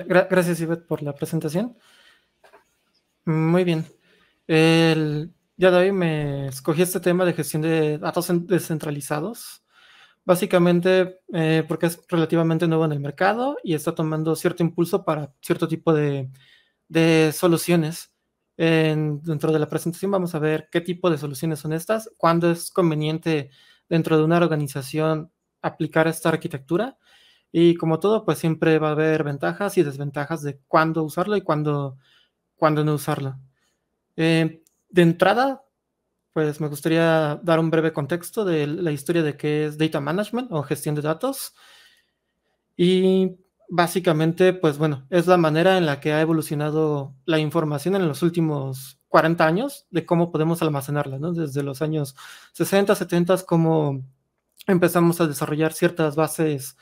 Gracias, Ivette, por la presentación. Muy bien. El día de hoy me escogí este tema de gestión de datos descentralizados, básicamente eh, porque es relativamente nuevo en el mercado y está tomando cierto impulso para cierto tipo de, soluciones. dentro de la presentación vamos a ver qué tipo de soluciones son estas, cuándo es conveniente dentro de una organización aplicar esta arquitectura y como todo, pues siempre va a haber ventajas y desventajas de cuándo usarlo y cuándo, cuándo no usarlo. Eh, de entrada, pues me gustaría dar un breve contexto de la historia de qué es data management o gestión de datos. Y básicamente, pues bueno, es la manera en la que ha evolucionado la información en los últimos 40 años de cómo podemos almacenarla, ¿no? Desde los años 60, 70, cómo empezamos a desarrollar ciertas bases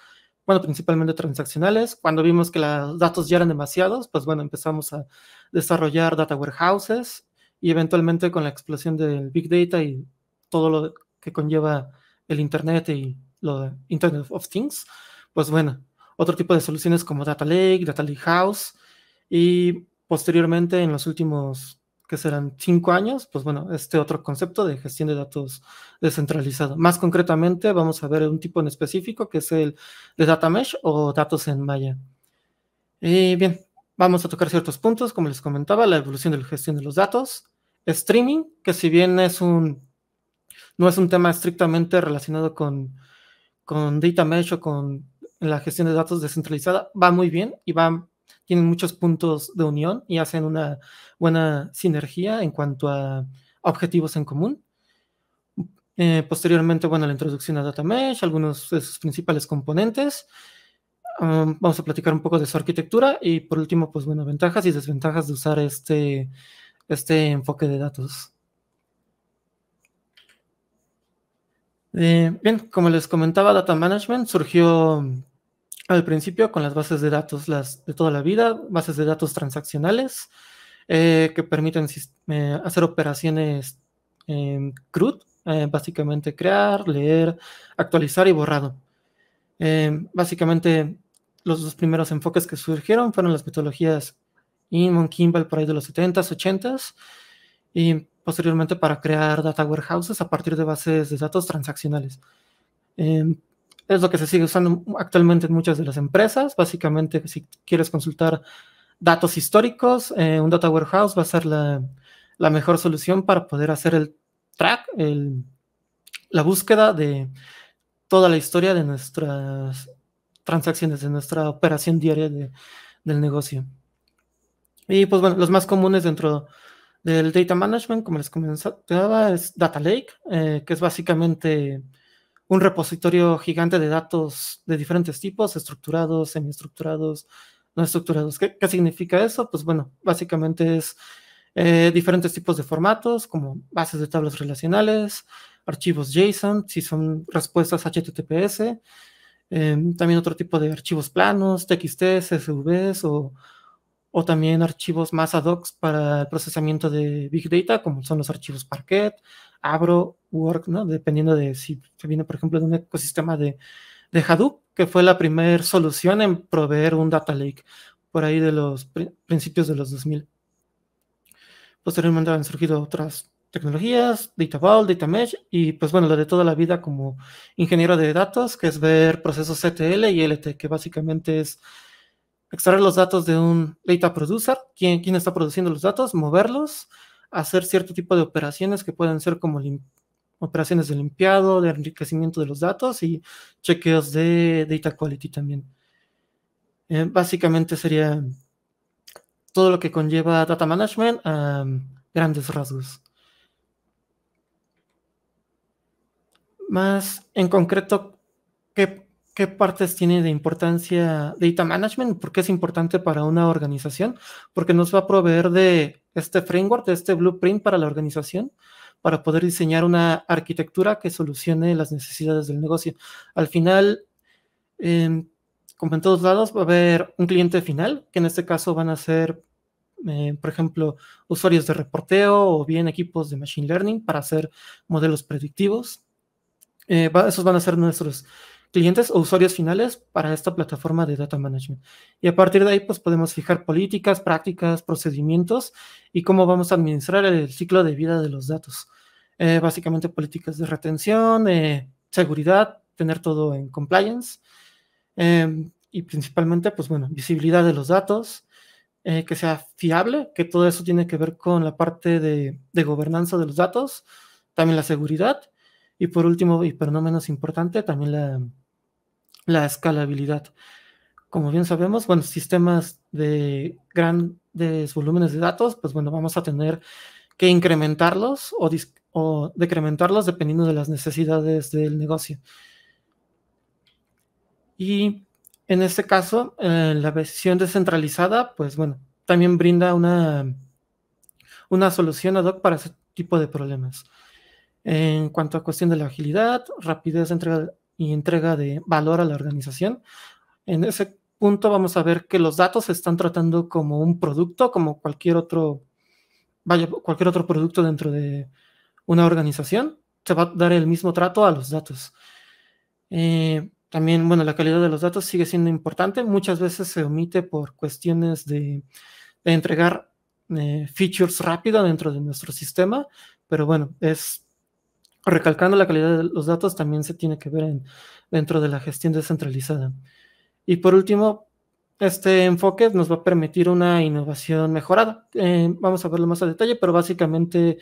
bueno, principalmente transaccionales. Cuando vimos que los datos ya eran demasiados, pues bueno, empezamos a desarrollar data warehouses y eventualmente con la explosión del big data y todo lo que conlleva el Internet y lo de Internet of Things, pues bueno, otro tipo de soluciones como Data Lake, Data Lake House y posteriormente en los últimos que serán cinco años, pues bueno, este otro concepto de gestión de datos descentralizado. Más concretamente, vamos a ver un tipo en específico que es el de Data Mesh o datos en Maya. Y eh, bien, vamos a tocar ciertos puntos, como les comentaba, la evolución de la gestión de los datos, streaming, que si bien es un, no es un tema estrictamente relacionado con, con Data Mesh o con la gestión de datos descentralizada, va muy bien y va tienen muchos puntos de unión y hacen una buena sinergia en cuanto a objetivos en común. Eh, posteriormente, bueno, la introducción a Data Mesh, algunos de sus principales componentes. Um, vamos a platicar un poco de su arquitectura y por último, pues bueno, ventajas y desventajas de usar este, este enfoque de datos. Eh, bien, como les comentaba, Data Management surgió al principio con las bases de datos de toda la vida, bases de datos transaccionales eh, que permiten eh, hacer operaciones CRUD, eh, básicamente crear, leer, actualizar y borrado. básicamente los dos primeros enfoques que surgieron fueron las metodologías inmon Kimball por ahí de los 70s, 80s y posteriormente para crear data warehouses a partir de bases de datos transaccionales. Em, es lo que se sigue usando actualmente en muchas de las empresas. Básicamente, si quieres consultar datos históricos, eh, un data warehouse va a ser la, mejor solución para poder hacer el track, la búsqueda de toda la historia de nuestras transacciones, de nuestra operación diaria del negocio. Y pues bueno, los más comunes dentro del data management, como les comentaba, es Data Lake, eh, que es básicamente un repositorio gigante de datos de diferentes tipos, estructurados, semiestructurados, no estructurados. ¿Qué, significa eso? Pues bueno, básicamente es eh, diferentes tipos de formatos, como bases de tablas relacionales, archivos JSON, si son respuestas HTTPS, em, también otro tipo de archivos planos, TXT, CSVs o o también archivos más ad hoc para el procesamiento de Big Data, como son los archivos Parquet, Abro, Work, ¿no? dependiendo de si se viene, por ejemplo, de un ecosistema de, de Hadoop, que fue la primera solución en proveer un data lake por ahí de los principios de los 2000. Posteriormente han surgido otras tecnologías, Data Vault, Data Mesh, y pues bueno, lo de toda la vida como ingeniero de datos, que es ver procesos CTL y LT, que básicamente es extraer los datos de un data producer, quién, está produciendo los datos, moverlos, hacer cierto tipo de operaciones que pueden ser como operaciones de limpiado, de enriquecimiento de los datos y chequeos de data quality también. Eh, básicamente sería todo lo que conlleva data management a grandes rasgos. Más en concreto, ¿qué ¿Qué partes tiene de importancia Data Management? ¿Por qué es importante para una organización? Porque nos va a proveer de este framework, de este blueprint para la organización, para poder diseñar una arquitectura que solucione las necesidades del negocio. Al final, em, como en todos lados, va a haber un cliente final, que en este caso van a ser, eh, por ejemplo, usuarios de reporteo o bien equipos de Machine Learning para hacer modelos predictivos. Eh, esos van a ser nuestros clientes o usuarios finales para esta plataforma de data management. Y a partir de ahí, pues podemos fijar políticas, prácticas, procedimientos y cómo vamos a administrar el ciclo de vida de los datos. Eh, básicamente políticas de retención, eh, seguridad, tener todo en compliance em, y principalmente, pues bueno, visibilidad de los datos, eh, que sea fiable, que todo eso tiene que ver con la parte de, de gobernanza de los datos, también la seguridad y por último, y pero no menos importante, también la, escalabilidad. Como bien sabemos, bueno, sistemas de grandes volúmenes de datos, pues bueno, vamos a tener que incrementarlos o, o decrementarlos dependiendo de las necesidades del negocio. Y en este caso, eh, la versión descentralizada, pues bueno, también brinda una, una solución ad hoc para ese tipo de problemas. En cuanto a cuestión de la agilidad, rapidez entrega y entrega de valor a la organización, en ese punto vamos a ver que los datos se están tratando como un producto, como cualquier otro, vaya, cualquier otro producto dentro de una organización. Se va a dar el mismo trato a los datos. Eh, también, bueno, la calidad de los datos sigue siendo importante. Muchas veces se omite por cuestiones de, entregar eh, features rápido dentro de nuestro sistema, pero bueno, es recalcando la calidad de los datos también se tiene que ver dentro de la gestión descentralizada. Y por último, este enfoque nos va a permitir una innovación mejorada. Eh, vamos a verlo más a detalle, pero básicamente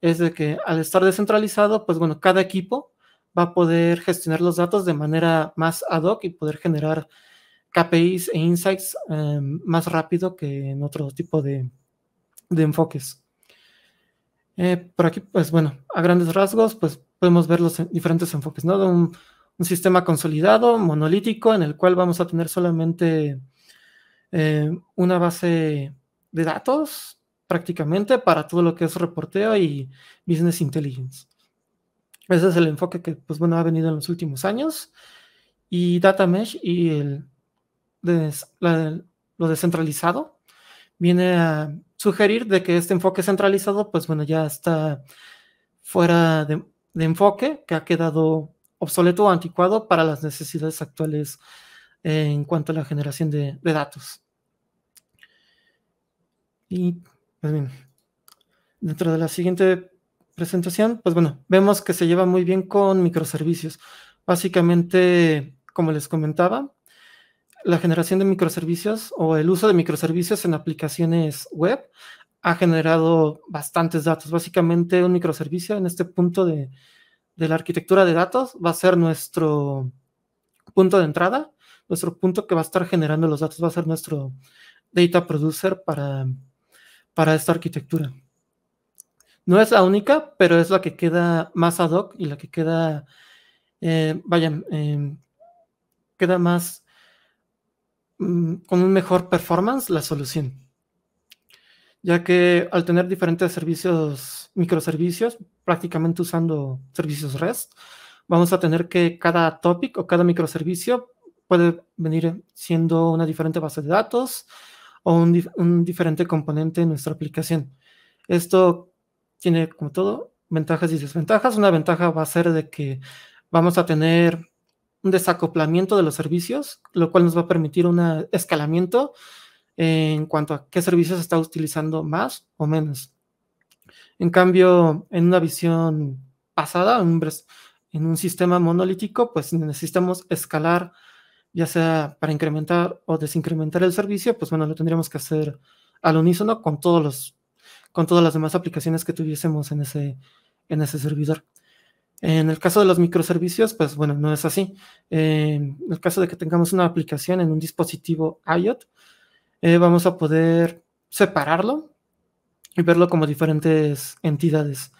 es de que al estar descentralizado, pues bueno, cada equipo va a poder gestionar los datos de manera más ad hoc y poder generar KPIs e insights eh, más rápido que en otro tipo de, de enfoques. Eh, por aquí, pues bueno, a grandes rasgos, pues podemos ver los diferentes enfoques, ¿no? De un, sistema consolidado, monolítico, en el cual vamos a tener solamente eh, una base de datos prácticamente para todo lo que es reporteo y business intelligence. Ese es el enfoque que, pues bueno, ha venido en los últimos años. Y Data Mesh y el, lo descentralizado viene a sugerir de que este enfoque centralizado, pues bueno, ya está fuera de, enfoque, que ha quedado obsoleto o anticuado para las necesidades actuales eh, en cuanto a la generación de, de datos. Y pues bien, dentro de la siguiente presentación, pues bueno, vemos que se lleva muy bien con microservicios. Básicamente, como les comentaba, la generación de microservicios o el uso de microservicios en aplicaciones web ha generado bastantes datos. Básicamente un microservicio en este punto de, la arquitectura de datos va a ser nuestro punto de entrada, nuestro punto que va a estar generando los datos, va a ser nuestro data producer para, esta arquitectura. No es la única, pero es la que queda más ad hoc y la que queda, vayan, eh, vaya, eh, queda más Mm, con un mejor performance la solución, ya que al tener diferentes servicios, microservicios, prácticamente usando servicios REST, vamos a tener que cada topic o cada microservicio puede venir siendo una diferente base de datos o un, diferente componente en nuestra aplicación. Esto tiene, como todo, ventajas y desventajas. Una ventaja va a ser de que vamos a tener un desacoplamiento de los servicios, lo cual nos va a permitir un escalamiento en cuanto a qué servicios está utilizando más o menos. En cambio, en una visión pasada, en un sistema monolítico, pues necesitamos escalar, ya sea para incrementar o desincrementar el servicio, pues bueno, lo tendríamos que hacer al unísono con todos los con todas las demás aplicaciones que tuviésemos en ese, en ese servidor. En el caso de los microservicios, pues bueno, no es así. en el caso de que tengamos una aplicación en un dispositivo IOT, eh, vamos a poder separarlo y verlo como diferentes entidades.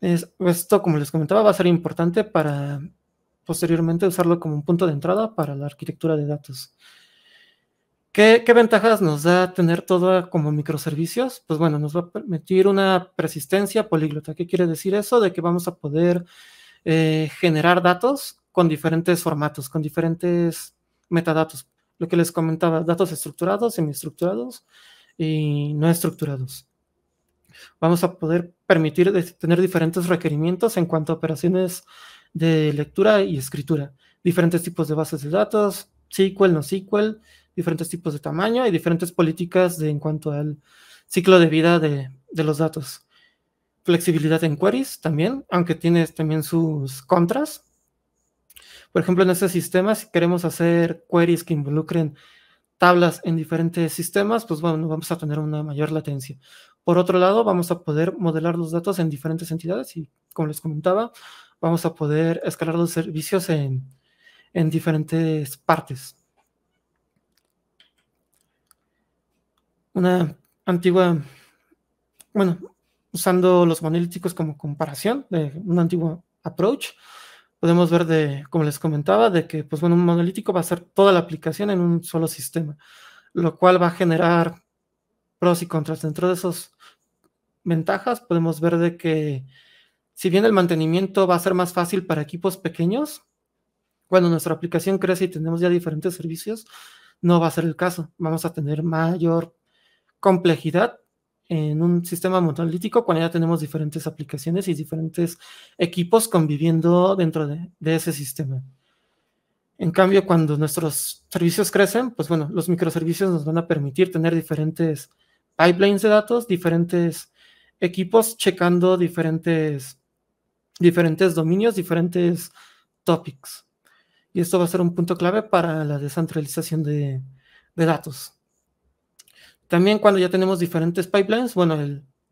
esto, como les comentaba, va a ser importante para posteriormente usarlo como un punto de entrada para la arquitectura de datos. ¿Qué, ventajas nos da tener todo como microservicios? Pues bueno, nos va a permitir una persistencia políglota. ¿Qué quiere decir eso? De que vamos a poder eh, generar datos con diferentes formatos, con diferentes metadatos. Lo que les comentaba, datos estructurados, semiestructurados y no estructurados. Vamos a poder permitir tener diferentes requerimientos en cuanto a operaciones de lectura y escritura, diferentes tipos de bases de datos, SQL, no SQL, diferentes tipos de tamaño y diferentes políticas de, en cuanto al ciclo de vida de, de, los datos. Flexibilidad en queries también, aunque tiene también sus contras. Por ejemplo, en este sistema, si queremos hacer queries que involucren tablas en diferentes sistemas, pues bueno, vamos a tener una mayor latencia. Por otro lado, vamos a poder modelar los datos en diferentes entidades y, como les comentaba, vamos a poder escalar los servicios en, en diferentes partes. una antigua, bueno, usando los monolíticos como comparación de un antiguo approach, podemos ver de, como les comentaba, de que pues bueno, un monolítico va a ser toda la aplicación en un solo sistema, lo cual va a generar pros y contras. Dentro de esas ventajas podemos ver de que si bien el mantenimiento va a ser más fácil para equipos pequeños, cuando nuestra aplicación crece y tenemos ya diferentes servicios, no va a ser el caso. Vamos a tener mayor complejidad en un sistema monolítico cuando ya tenemos diferentes aplicaciones y diferentes equipos conviviendo dentro de, ese sistema. En cambio, cuando nuestros servicios crecen, pues bueno, los microservicios nos van a permitir tener diferentes pipelines de datos, diferentes equipos checando diferentes, diferentes dominios, diferentes topics. Y esto va a ser un punto clave para la descentralización de datos. También cuando ya tenemos diferentes pipelines, bueno,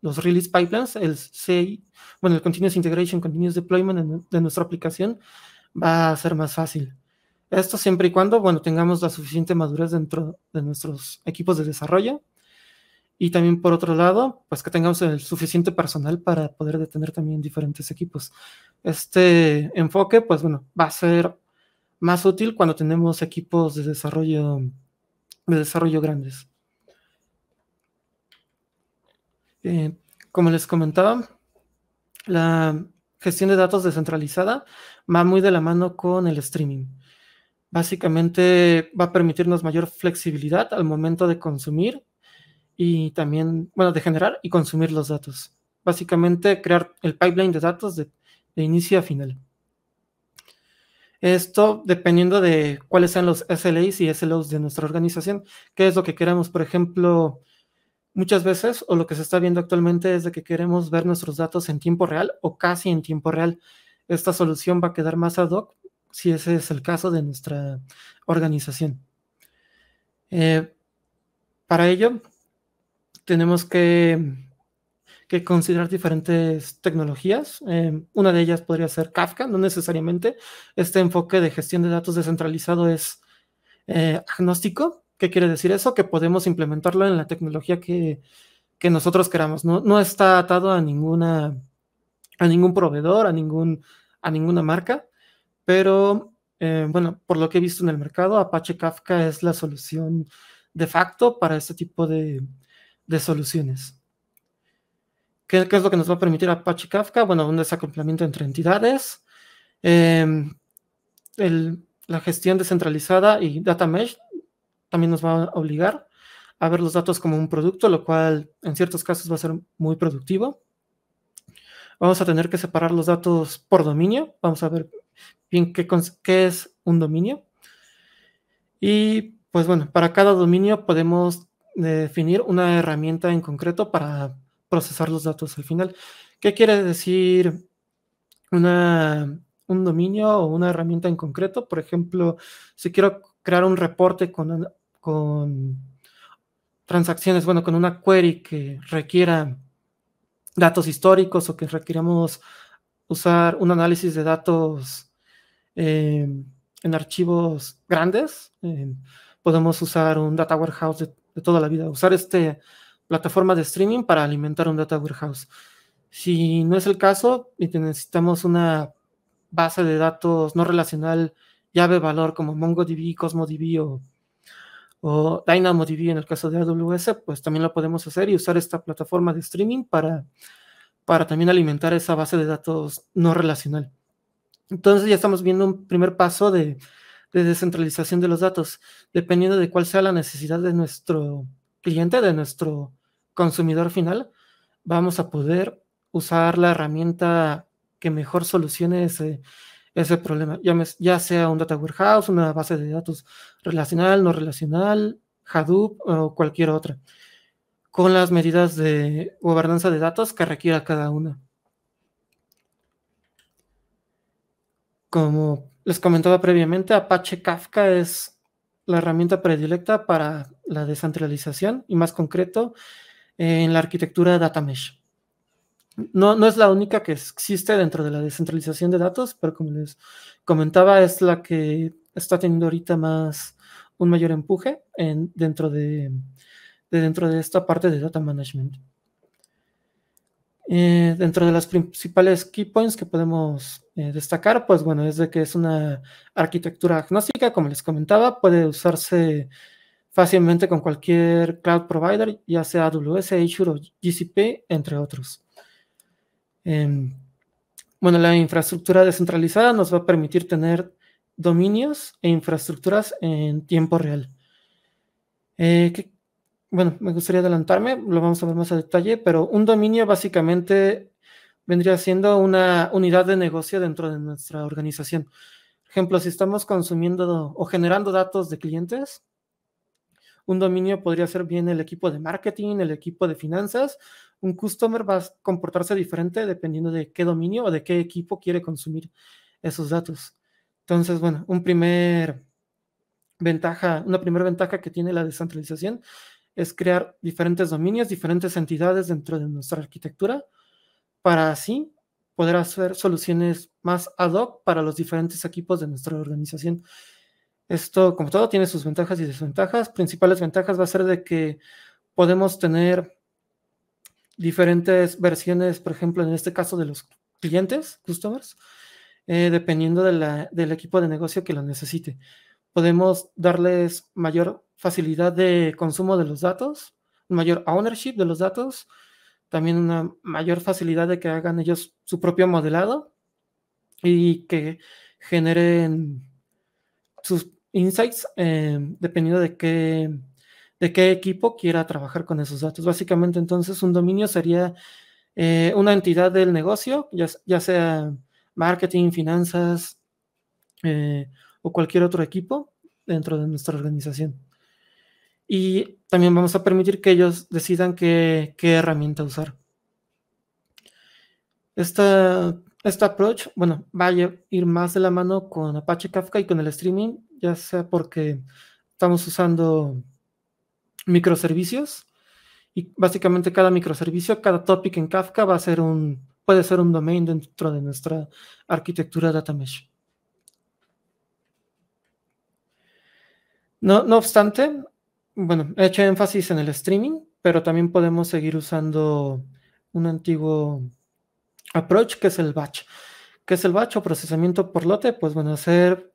los release pipelines, el CI, bueno, el continuous integration, continuous deployment de nuestra aplicación va a ser más fácil. Esto siempre y cuando, bueno, tengamos la suficiente madurez dentro de nuestros equipos de desarrollo. Y también por otro lado, pues que tengamos el suficiente personal para poder detener también diferentes equipos. Este enfoque, pues bueno, va a ser más útil cuando tenemos equipos de desarrollo, de desarrollo grandes. Eh, como les comentaba, la gestión de datos descentralizada va muy de la mano con el streaming. Básicamente va a permitirnos mayor flexibilidad al momento de consumir y también, bueno, de generar y consumir los datos. Básicamente crear el pipeline de datos de, inicio a final. Esto dependiendo de cuáles sean los SLAs y SLOs de nuestra organización, qué es lo que queremos, Por ejemplo, muchas veces, o lo que se está viendo actualmente, es de que queremos ver nuestros datos en tiempo real o casi en tiempo real. Esta solución va a quedar más ad hoc si ese es el caso de nuestra organización. Eh, para ello, tenemos que, considerar diferentes tecnologías. Eh, una de ellas podría ser Kafka, no necesariamente. Este enfoque de gestión de datos descentralizado es eh, agnóstico, ¿Qué quiere decir eso? Que podemos implementarlo en la tecnología que, nosotros queramos. No, está atado a ninguna a ningún proveedor, a ningún a ninguna marca, pero eh, bueno, por lo que he visto en el mercado, Apache Kafka es la solución de facto para este tipo de, soluciones. ¿Qué, es lo que nos va a permitir Apache Kafka? Bueno, un desacoplamiento entre entidades, eh, la gestión descentralizada y data mesh también nos va a obligar a ver los datos como un producto, lo cual en ciertos casos va a ser muy productivo. Vamos a tener que separar los datos por dominio. Vamos a ver bien qué, es un dominio. Y pues bueno, para cada dominio podemos definir una herramienta en concreto para procesar los datos al final. ¿Qué quiere decir un dominio o una herramienta en concreto? Por ejemplo, si quiero crear un reporte con con transacciones, bueno, con una query que requiera datos históricos o que requiramos usar un análisis de datos eh, en archivos grandes, eh, podemos usar un data warehouse de, toda la vida, usar esta plataforma de streaming para alimentar un data warehouse. Si no es el caso y necesitamos una base de datos no relacional, llave valor como MongoDB, CosmoDB o o DynamoDB en el caso de AWS, pues también lo podemos hacer y usar esta plataforma de streaming para, para también alimentar esa base de datos no relacional. Entonces ya estamos viendo un primer paso de, de descentralización de los datos, dependiendo de cuál sea la necesidad de nuestro cliente, de nuestro consumidor final, vamos a poder usar la herramienta que mejor solucione ese, ese problema. Ya, ya sea un data warehouse, una base de datos relacional, no relacional, Hadoop o cualquier otra, con las medidas de gobernanza de datos que requiera cada una. Como les comentaba previamente, Apache Kafka es la herramienta predilecta para la descentralización y más concreto en la arquitectura data mesh. No, no es la única que existe dentro de la descentralización de datos, pero como les comentaba, es la que está teniendo ahorita más un mayor empuje dentro, de, dentro de esta parte de data management. Eh, dentro de las principales key points que podemos eh, destacar, pues bueno, es de que es una arquitectura agnóstica, como les comentaba, puede usarse fácilmente con cualquier cloud provider, ya sea AWS, Azure o GCP, entre otros. Em, bueno, la infraestructura descentralizada nos va a permitir tener dominios e infraestructuras en tiempo real. Eh, bueno, me gustaría adelantarme, lo vamos a ver más a detalle, pero un dominio básicamente vendría siendo una unidad de negocio dentro de nuestra organización. Por ejemplo, si estamos consumiendo o generando datos de clientes, un dominio podría ser bien el equipo de marketing, el equipo de finanzas un customer va a comportarse diferente dependiendo de qué dominio o de qué equipo quiere consumir esos datos. Entonces, bueno, una primera ventaja que tiene la descentralización es crear diferentes dominios, diferentes entidades dentro de nuestra arquitectura para así poder hacer soluciones más ad hoc para los diferentes equipos de nuestra organización. Esto, como todo, tiene sus ventajas y desventajas. Principales ventajas va a ser de que podemos tener diferentes versiones, por ejemplo, en este caso de los clientes, customers, eh, dependiendo del equipo de negocio que lo necesite. Podemos darles mayor facilidad de consumo de los datos, mayor ownership de los datos, también una mayor facilidad de que hagan ellos su propio modelado y que generen sus insights eh, dependiendo de qué de qué equipo quiera trabajar con esos datos. Básicamente, entonces, un dominio sería eh, una entidad del negocio, ya, sea marketing, finanzas eh, o cualquier otro equipo dentro de nuestra organización. Y también vamos a permitir que ellos decidan qué, herramienta usar. Esta, este approach, bueno, va a ir más de la mano con Apache Kafka y con el streaming, ya sea porque estamos usando microservicios y básicamente cada microservicio, cada topic en Kafka va a ser un, puede ser un domain dentro de nuestra arquitectura data mesh. No, no obstante, bueno, he hecho énfasis en el streaming, pero también podemos seguir usando un antiguo approach que es el batch. ¿Qué es el batch o procesamiento por lote? Pues bueno, hacer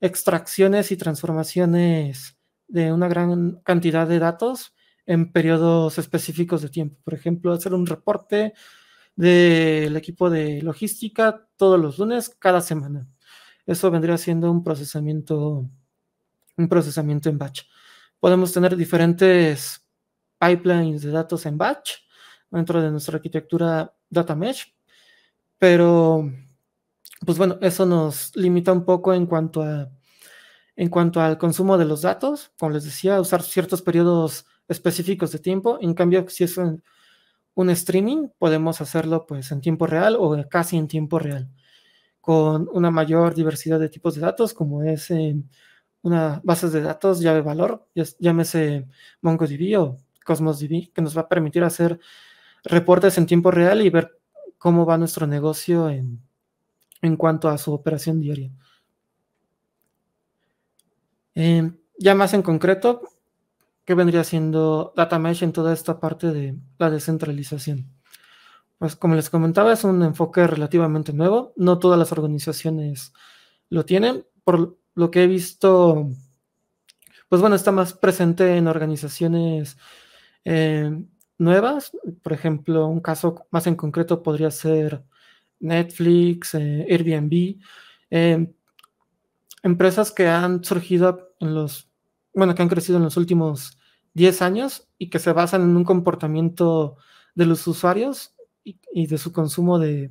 extracciones y transformaciones de una gran cantidad de datos en periodos específicos de tiempo. Por ejemplo, hacer un reporte del equipo de logística todos los lunes, cada semana. Eso vendría siendo un procesamiento, un procesamiento en batch. Podemos tener diferentes pipelines de datos en batch dentro de nuestra arquitectura data mesh, pero pues bueno, eso nos limita un poco en cuanto a en cuanto al consumo de los datos, como les decía, usar ciertos periodos específicos de tiempo. En cambio, si es un, streaming, podemos hacerlo pues en tiempo real o casi en tiempo real, con una mayor diversidad de tipos de datos, como es eh, una base de datos llave valor, llámese MongoDB o Cosmos DB, que nos va a permitir hacer reportes en tiempo real y ver cómo va nuestro negocio en cuanto a su operación diaria. Em, ya más en concreto, ¿qué vendría siendo Data Mesh en toda esta parte de la descentralización? Pues como les comentaba, es un enfoque relativamente nuevo. No todas las organizaciones lo tienen. Por lo que he visto, pues bueno, está más presente en organizaciones em, nuevas. Por ejemplo, un caso más en concreto podría ser Netflix, eh, Airbnb, em, empresas que han surgido en los, bueno, que han crecido en los últimos 10 años y que se basan en un comportamiento de los usuarios y, de su consumo de,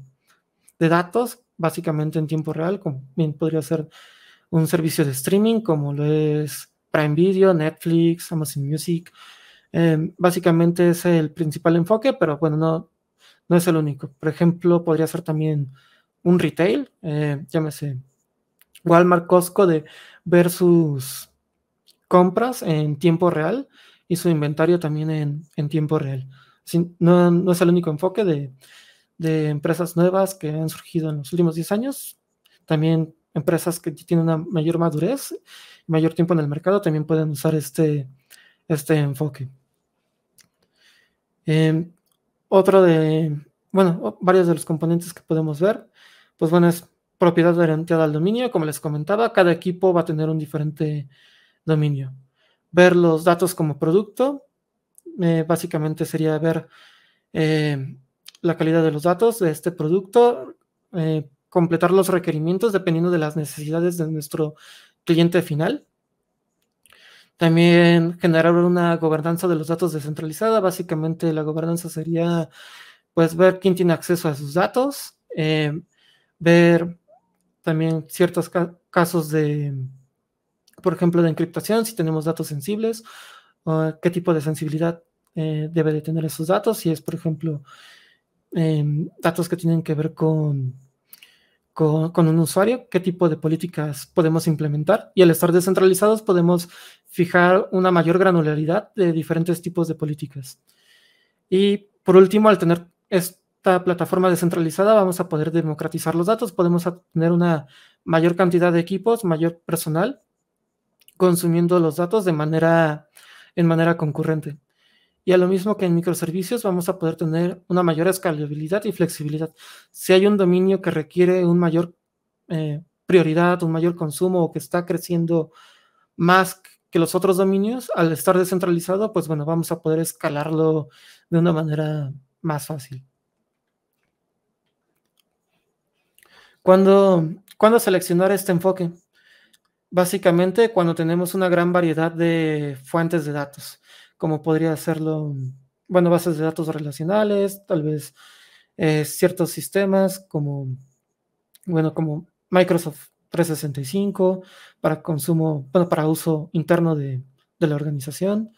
datos, básicamente en tiempo real, como bien podría ser un servicio de streaming como lo es Prime Video, Netflix, Amazon Music. Em, básicamente es el principal enfoque, pero bueno, no, no es el único. Por ejemplo, podría ser también un retail, eh, llámese Walmart Costco de ver sus compras en tiempo real y su inventario también en, en tiempo real. no, es el único enfoque de, empresas nuevas que han surgido en los últimos 10 años. También empresas que tienen una mayor madurez, mayor tiempo en el mercado, también pueden usar este, este enfoque. Em, otro de, bueno, varios de los componentes que podemos ver, pues bueno, es propiedad garantizada al dominio. Como les comentaba, cada equipo va a tener un diferente dominio. Ver los datos como producto, eh, básicamente sería ver eh, la calidad de los datos de este producto, eh, completar los requerimientos dependiendo de las necesidades de nuestro cliente final. También generar una gobernanza de los datos descentralizada. Básicamente la gobernanza sería pues ver quién tiene acceso a sus datos, ver también ciertos casos de, por ejemplo, de encriptación, si tenemos datos sensibles, qué tipo de sensibilidad eh, debe de tener esos datos, si es, por ejemplo, em, datos que tienen que ver con, con, un usuario, qué tipo de políticas podemos implementar. Y al estar descentralizados podemos fijar una mayor granularidad de diferentes tipos de políticas. Y por último, al tener es, plataforma descentralizada vamos a poder democratizar los datos, podemos tener una mayor cantidad de equipos, mayor personal consumiendo los datos de manera en manera concurrente. Y a lo mismo que en microservicios vamos a poder tener una mayor escalabilidad y flexibilidad. Si hay un dominio que requiere un mayor eh, prioridad, un mayor consumo o que está creciendo más que los otros dominios, al estar descentralizado, pues bueno, vamos a poder escalarlo de una manera más fácil. ¿Cuándo, seleccionar este enfoque? Básicamente cuando tenemos una gran variedad de fuentes de datos, como podría hacerlo, bueno, bases de datos relacionales, tal vez eh, ciertos sistemas como, bueno, como Microsoft 365 para consumo, bueno, para uso interno de, la organización,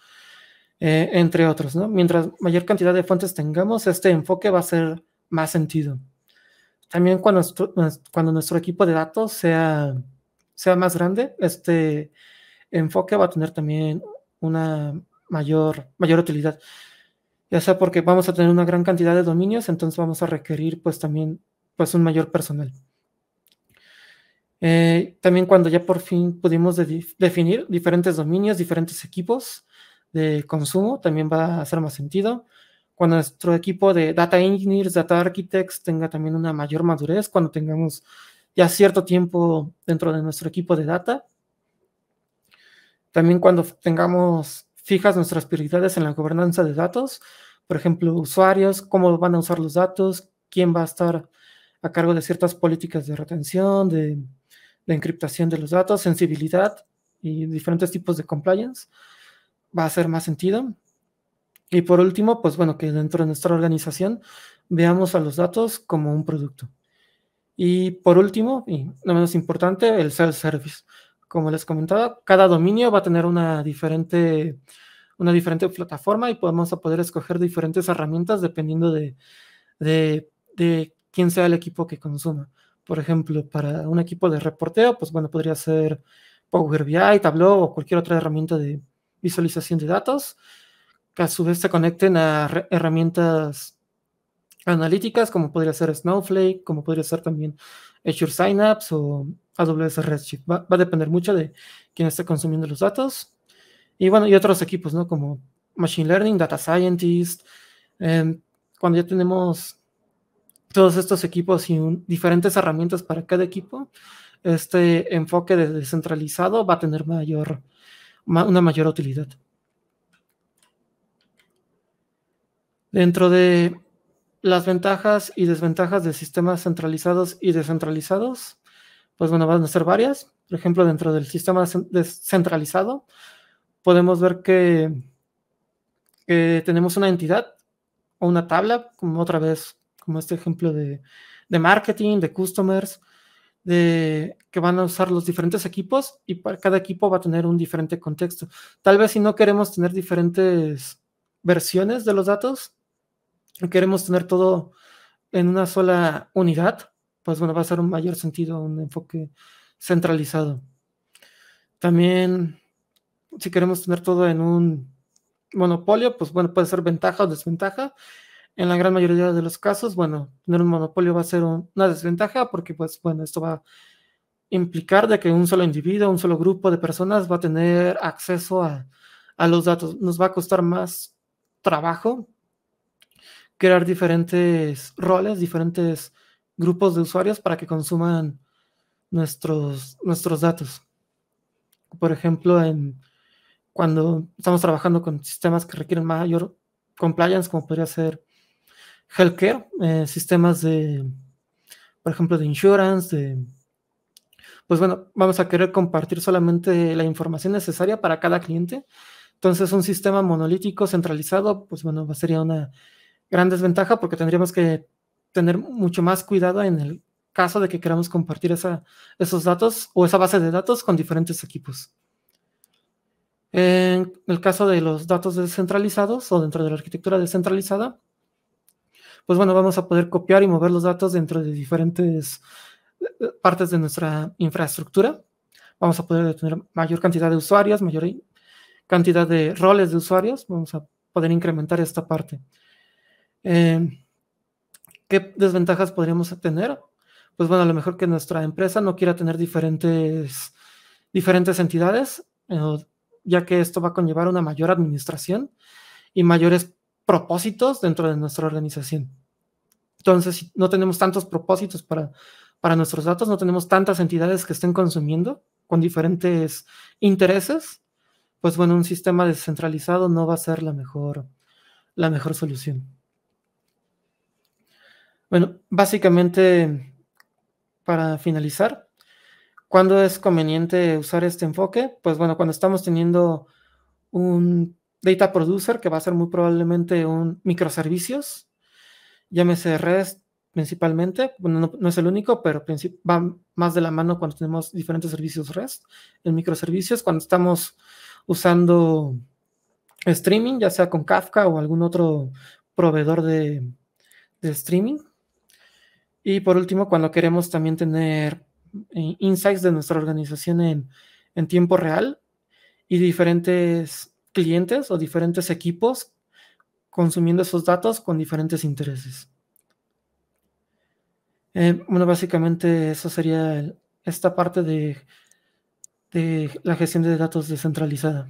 eh, entre otros, ¿no? Mientras mayor cantidad de fuentes tengamos, este enfoque va a ser más sentido también cuando, cuando nuestro equipo de datos sea, más grande, este enfoque va a tener también una mayor, mayor utilidad. Ya sea porque vamos a tener una gran cantidad de dominios, entonces vamos a requerir pues también pues un mayor personal. Eh, también cuando ya por fin pudimos definir diferentes dominios, diferentes equipos de consumo, también va a hacer más sentido cuando nuestro equipo de data engineers, data architects tenga también una mayor madurez, cuando tengamos ya cierto tiempo dentro de nuestro equipo de data. También cuando tengamos fijas nuestras prioridades en la gobernanza de datos, por ejemplo, usuarios, cómo van a usar los datos, quién va a estar a cargo de ciertas políticas de retención, de, encriptación de los datos, sensibilidad y diferentes tipos de compliance, va a hacer más sentido. Y por último, pues bueno, que dentro de nuestra organización veamos a los datos como un producto. Y por último, y no menos importante, el self-service. Como les comentaba, cada dominio va a tener una diferente, una diferente plataforma y podemos a poder escoger diferentes herramientas dependiendo de, de quién sea el equipo que consuma. Por ejemplo, para un equipo de reporteo, pues bueno, podría ser Power BI, Tableau o cualquier otra herramienta de visualización de datos que a su vez se conecten a herramientas analíticas como podría ser Snowflake, como podría ser también Azure Synapse o AWS Redshift. Va, a depender mucho de quién esté consumiendo los datos. Y bueno, y otros equipos, ¿no? Como Machine Learning, Data Scientist. Em, cuando ya tenemos todos estos equipos y diferentes herramientas para cada equipo, este enfoque de descentralizado va a tener mayor, una mayor utilidad. Dentro de las ventajas y desventajas de sistemas centralizados y descentralizados, pues bueno, van a ser varias. Por ejemplo, dentro del sistema descentralizado, podemos ver que, tenemos una entidad o una tabla, como otra vez, como este ejemplo de, de marketing, de customers, de, que van a usar los diferentes equipos y para cada equipo va a tener un diferente contexto. Tal vez si no queremos tener diferentes versiones de los datos, queremos tener todo en una sola unidad, pues bueno, va a ser un mayor sentido, un enfoque centralizado. También, si queremos tener todo en un monopolio, pues bueno, puede ser ventaja o desventaja. En la gran mayoría de los casos, bueno, tener un monopolio va a ser una desventaja porque, pues bueno, esto va a implicar de que un solo individuo, un solo grupo de personas va a tener acceso a, a los datos. Nos va a costar más trabajo crear diferentes roles, diferentes grupos de usuarios para que consuman nuestros, nuestros datos. Por ejemplo, en, cuando estamos trabajando con sistemas que requieren mayor compliance, como podría ser healthcare, eh, sistemas de, por ejemplo, de insurance, de, pues bueno, vamos a querer compartir solamente la información necesaria para cada cliente. Entonces, un sistema monolítico centralizado, pues bueno, sería una gran desventaja porque tendríamos que tener mucho más cuidado en el caso de que queramos compartir esa, esos datos o esa base de datos con diferentes equipos. En el caso de los datos descentralizados o dentro de la arquitectura descentralizada, pues bueno, vamos a poder copiar y mover los datos dentro de diferentes eh, partes de nuestra infraestructura. Vamos a poder tener mayor cantidad de usuarios, mayor cantidad de roles de usuarios. Vamos a poder incrementar esta parte. Em, ¿Qué desventajas podríamos tener? Pues bueno, a lo mejor que nuestra empresa no quiera tener diferentes, diferentes entidades, eh, ya que esto va a conllevar una mayor administración y mayores propósitos dentro de nuestra organización. Entonces, si no tenemos tantos propósitos para, para nuestros datos, no tenemos tantas entidades que estén consumiendo con diferentes intereses, pues bueno, un sistema descentralizado no va a ser la mejor, la mejor solución. Bueno, básicamente, para finalizar, ¿cuándo es conveniente usar este enfoque? Pues bueno, cuando estamos teniendo un data producer que va a ser muy probablemente un microservicios, llámese REST principalmente, bueno, no, es el único, pero va más de la mano cuando tenemos diferentes servicios REST en microservicios, cuando estamos usando streaming, ya sea con Kafka o algún otro proveedor de streaming. Y por último, cuando queremos también tener eh, insights de nuestra organización en, tiempo real y diferentes clientes o diferentes equipos consumiendo esos datos con diferentes intereses. Eh, bueno, básicamente eso sería esta parte de, de la gestión de datos descentralizada.